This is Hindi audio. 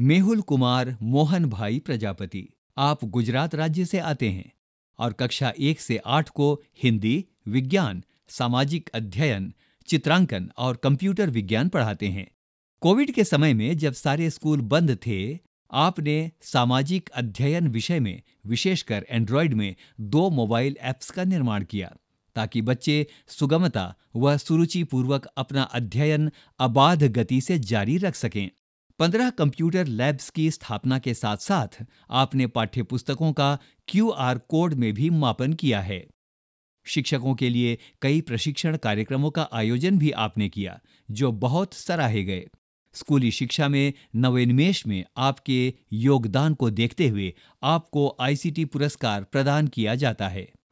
मेहुल कुमार मोहन भाई प्रजापति आप गुजरात राज्य से आते हैं और कक्षा एक से आठ को हिंदी विज्ञान सामाजिक अध्ययन चित्रांकन और कंप्यूटर विज्ञान पढ़ाते हैं कोविड के समय में जब सारे स्कूल बंद थे आपने सामाजिक अध्ययन विषय में विशेषकर एंड्रॉयड में दो मोबाइल ऐप्स का निर्माण किया ताकि बच्चे सुगमता व सुरुचिपूर्वक अपना अध्ययन अबाध गति से जारी रख सकें पंद्रह कंप्यूटर लैब्स की स्थापना के साथ साथ आपने पाठ्य पुस्तकों का क्यू आर कोड में भी मापन किया है शिक्षकों के लिए कई प्रशिक्षण कार्यक्रमों का आयोजन भी आपने किया जो बहुत सराहे गए स्कूली शिक्षा में नवोन्मेष में आपके योगदान को देखते हुए आपको आईसीटी पुरस्कार प्रदान किया जाता है